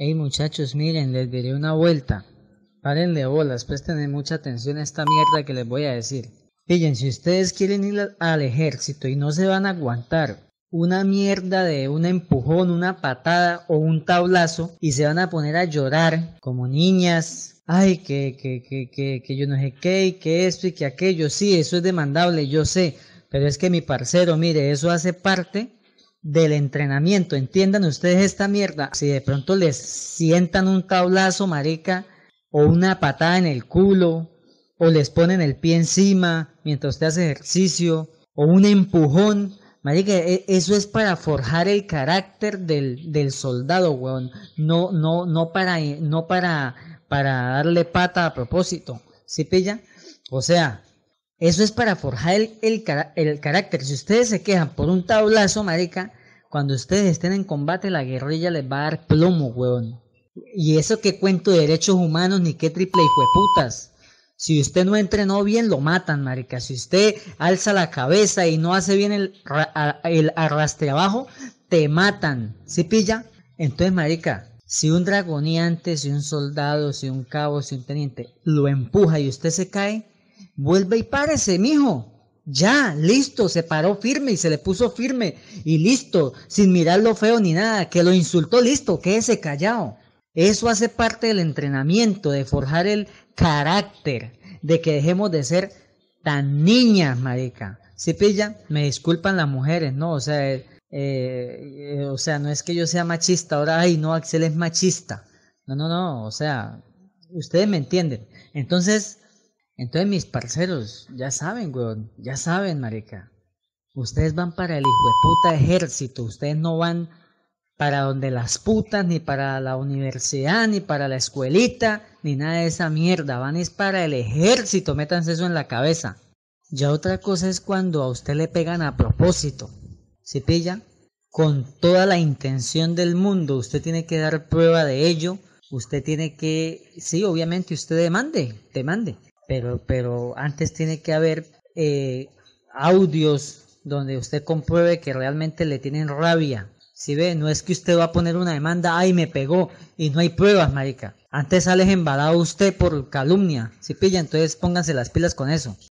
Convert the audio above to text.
Hey muchachos, miren, les diré una vuelta. Párenle bolas, presten mucha atención a esta mierda que les voy a decir. Pillen, si ustedes quieren ir al ejército y no se van a aguantar una mierda de un empujón, una patada o un tablazo y se van a poner a llorar como niñas. Ay, que, que, que, que, que yo no sé qué, y que esto y que aquello. Sí, eso es demandable, yo sé. Pero es que mi parcero, mire, eso hace parte del entrenamiento. Entiendan ustedes esta mierda. Si de pronto les sientan un tablazo, marica, o una patada en el culo, o les ponen el pie encima mientras usted hace ejercicio, o un empujón. Marica, e, eso es para forjar el carácter del, del soldado, weón. No, no, no para, no para, para darle pata a propósito. ¿Sí pilla? O sea, eso es para forjar el, el, el, carácter. Si ustedes se quejan por un tablazo, marica, cuando ustedes estén en combate, la guerrilla les va a dar plomo, weón. Y eso que cuento de derechos humanos, ni qué triple putas. Si usted no entrenó bien, lo matan, marica. Si usted alza la cabeza y no hace bien el, el arrastre abajo, te matan. ¿Sí pilla? Entonces, marica, si un dragoneante, si un soldado, si un cabo, si un teniente lo empuja y usted se cae, vuelve y párese, mijo. Ya, listo, se paró firme y se le puso firme y listo, sin mirar lo feo ni nada, que lo insultó, listo, quédese callado. Eso hace parte del entrenamiento, de forjar el carácter, de que dejemos de ser tan niñas, marica. pilla, me disculpan las mujeres, ¿no? O sea, eh, eh, o sea, no es que yo sea machista, ahora, ay, no, Axel es machista. No, no, no, o sea, ustedes me entienden. Entonces, entonces mis parceros, ya saben, weón, ya saben, marica. Ustedes van para el hijo de puta ejército, ustedes no van para donde las putas, ni para la universidad, ni para la escuelita, ni nada de esa mierda. Van es para el ejército, métanse eso en la cabeza. Ya otra cosa es cuando a usted le pegan a propósito. ¿Se pilla? Con toda la intención del mundo, usted tiene que dar prueba de ello. Usted tiene que, sí, obviamente usted demande, demande pero, pero antes tiene que haber eh, audios donde usted compruebe que realmente le tienen rabia. Si ve, no es que usted va a poner una demanda, ay, me pegó y no hay pruebas, marica. Antes sale embalado usted por calumnia, si pilla, entonces pónganse las pilas con eso.